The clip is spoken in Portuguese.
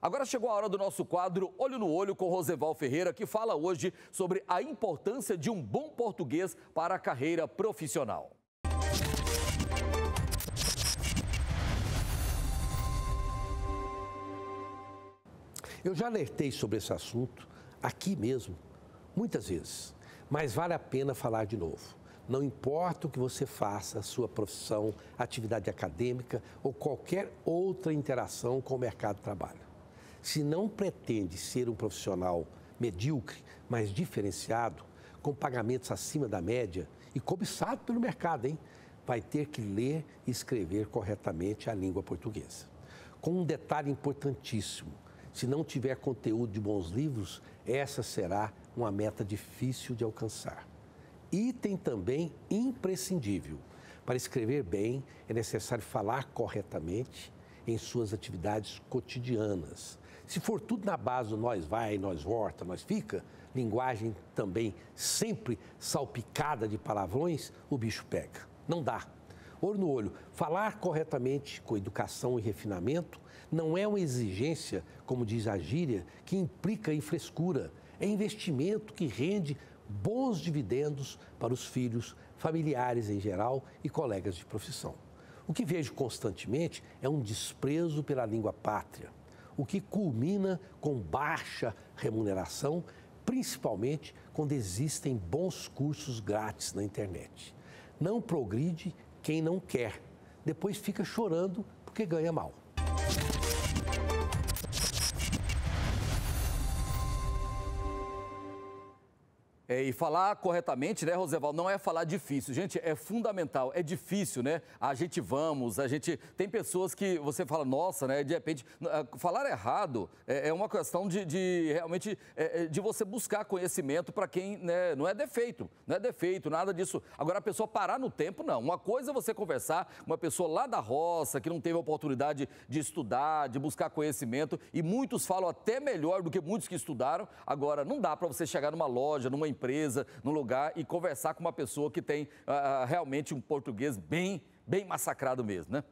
Agora chegou a hora do nosso quadro Olho no Olho com Roseval Ferreira, que fala hoje sobre a importância de um bom português para a carreira profissional. Eu já alertei sobre esse assunto aqui mesmo, muitas vezes, mas vale a pena falar de novo. Não importa o que você faça, sua profissão, atividade acadêmica ou qualquer outra interação com o mercado de trabalho. Se não pretende ser um profissional medíocre, mas diferenciado, com pagamentos acima da média e cobiçado pelo mercado, hein? vai ter que ler e escrever corretamente a língua portuguesa. Com um detalhe importantíssimo: se não tiver conteúdo de bons livros, essa será uma meta difícil de alcançar. Item também imprescindível. Para escrever bem, é necessário falar corretamente em suas atividades cotidianas. Se for tudo na base do nós vai, nós volta, nós fica, linguagem também sempre salpicada de palavrões, o bicho pega. Não dá. Olho no olho, falar corretamente com educação e refinamento não é uma exigência, como diz a gíria, que implica em frescura. É investimento que rende bons dividendos para os filhos, familiares em geral e colegas de profissão. O que vejo constantemente é um desprezo pela língua pátria o que culmina com baixa remuneração, principalmente quando existem bons cursos grátis na internet. Não progride quem não quer, depois fica chorando porque ganha mal. É, e falar corretamente, né, Roseval, não é falar difícil. Gente, é fundamental, é difícil, né? A gente vamos, a gente. Tem pessoas que você fala, nossa, né? De repente, ah, falar errado é, é uma questão de, de realmente é, é de você buscar conhecimento para quem né, não é defeito, não é defeito, nada disso. Agora, a pessoa parar no tempo, não. Uma coisa é você conversar com uma pessoa lá da roça, que não teve a oportunidade de estudar, de buscar conhecimento, e muitos falam até melhor do que muitos que estudaram. Agora, não dá para você chegar numa loja, numa empresa empresa, num lugar e conversar com uma pessoa que tem uh, realmente um português bem, bem massacrado mesmo, né?